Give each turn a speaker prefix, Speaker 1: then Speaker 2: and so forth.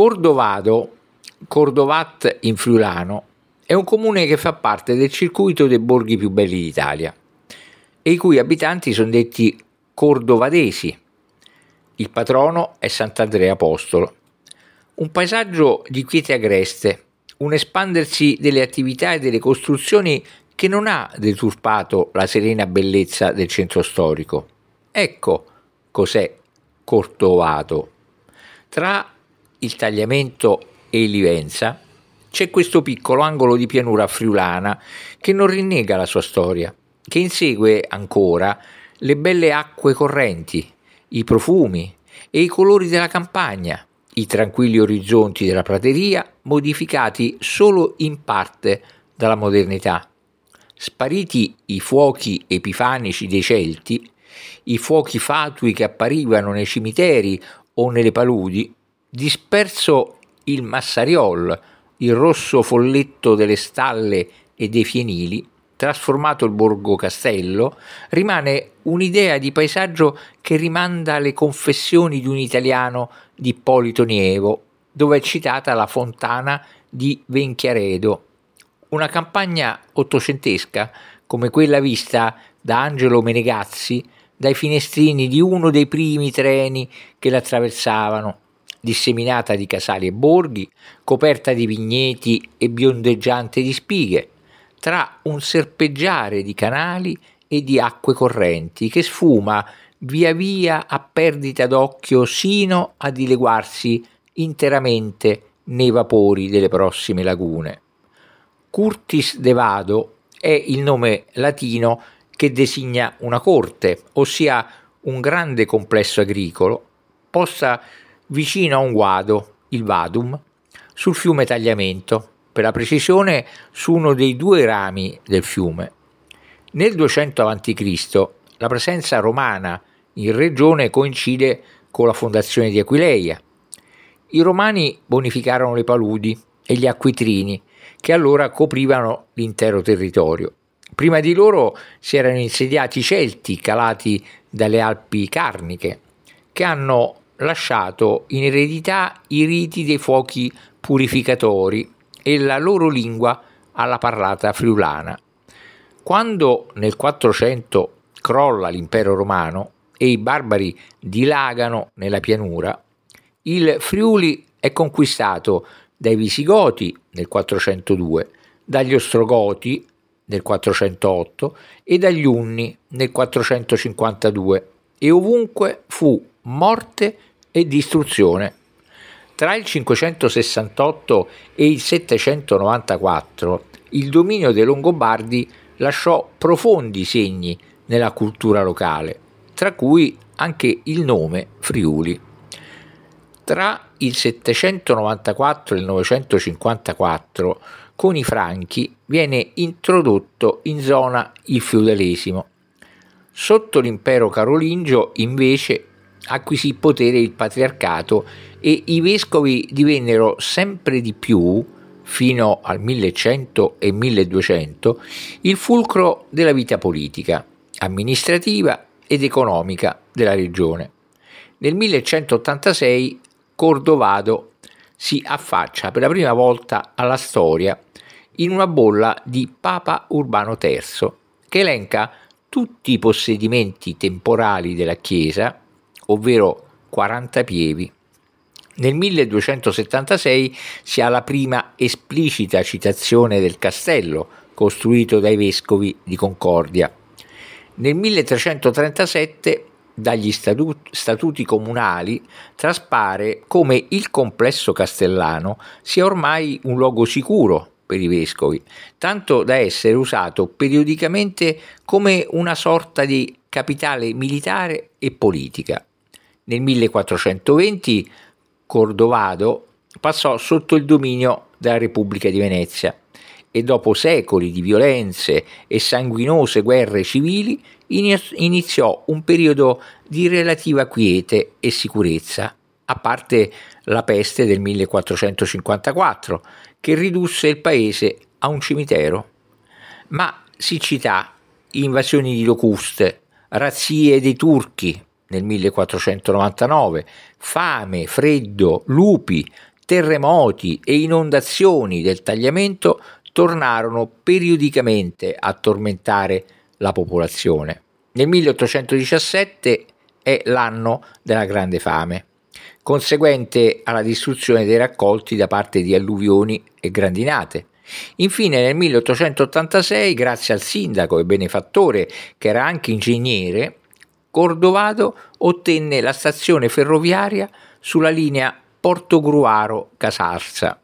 Speaker 1: Cordovado, Cordovat in friulano, è un comune che fa parte del circuito dei borghi più belli d'Italia e i cui abitanti sono detti cordovadesi. Il patrono è Sant'Andrea Apostolo. Un paesaggio di quiete agreste, un espandersi delle attività e delle costruzioni che non ha deturpato la serena bellezza del centro storico. Ecco cos'è Cordovato. Tra il tagliamento e l'ivenza, c'è questo piccolo angolo di pianura friulana che non rinnega la sua storia, che insegue ancora le belle acque correnti, i profumi e i colori della campagna, i tranquilli orizzonti della prateria modificati solo in parte dalla modernità. Spariti i fuochi epifanici dei Celti, i fuochi fatui che apparivano nei cimiteri o nelle paludi, disperso il massariol, il rosso folletto delle stalle e dei fienili, trasformato il borgo castello, rimane un'idea di paesaggio che rimanda alle confessioni di un italiano di Ippolito Nievo, dove è citata la fontana di Venchiaredo. Una campagna ottocentesca come quella vista da Angelo Menegazzi dai finestrini di uno dei primi treni che l'attraversavano disseminata di casali e borghi, coperta di vigneti e biondeggiante di spighe, tra un serpeggiare di canali e di acque correnti che sfuma via via a perdita d'occhio sino a dileguarsi interamente nei vapori delle prossime lagune. Curtis de Vado è il nome latino che designa una corte, ossia un grande complesso agricolo, possa vicino a un guado, il Vadum, sul fiume Tagliamento, per la precisione su uno dei due rami del fiume. Nel 200 a.C. la presenza romana in regione coincide con la fondazione di Aquileia. I romani bonificarono le paludi e gli acquitrini che allora coprivano l'intero territorio. Prima di loro si erano insediati i Celti calati dalle Alpi Carniche, che hanno lasciato in eredità i riti dei fuochi purificatori e la loro lingua alla parlata friulana. Quando nel 400 crolla l'impero romano e i barbari dilagano nella pianura, il Friuli è conquistato dai Visigoti nel 402, dagli Ostrogoti nel 408 e dagli Unni nel 452 e ovunque fu morte e di Tra il 568 e il 794 il dominio dei Longobardi lasciò profondi segni nella cultura locale, tra cui anche il nome Friuli. Tra il 794 e il 954, con i Franchi, viene introdotto in zona il feudalesimo. Sotto l'impero carolingio, invece, acquisì potere il patriarcato e i vescovi divennero sempre di più, fino al 1100 e 1200, il fulcro della vita politica, amministrativa ed economica della regione. Nel 1186 Cordovado si affaccia per la prima volta alla storia in una bolla di Papa Urbano III, che elenca tutti i possedimenti temporali della Chiesa ovvero 40 pievi. Nel 1276 si ha la prima esplicita citazione del castello costruito dai vescovi di Concordia. Nel 1337 dagli statuti, comunali traspare come il complesso castellano sia ormai un luogo sicuro per i vescovi, tanto da essere usato periodicamente come una sorta di capitale militare e politica. Nel 1420 Cordovado passò sotto il dominio della Repubblica di Venezia e dopo secoli di violenze e sanguinose guerre civili iniziò un periodo di relativa quiete e sicurezza, a parte la peste del 1454 che ridusse il paese a un cimitero. Ma siccità, invasioni di locuste, razzie dei turchi, nel 1499, fame, freddo, lupi, terremoti e inondazioni del tagliamento tornarono periodicamente a tormentare la popolazione. Nel 1817 è l'anno della Grande Fame, conseguente alla distruzione dei raccolti da parte di alluvioni e grandinate. Infine nel 1886, grazie al sindaco e benefattore che era anche ingegnere, Cordovado ottenne la stazione ferroviaria sulla linea Portogruaro-Casarsa.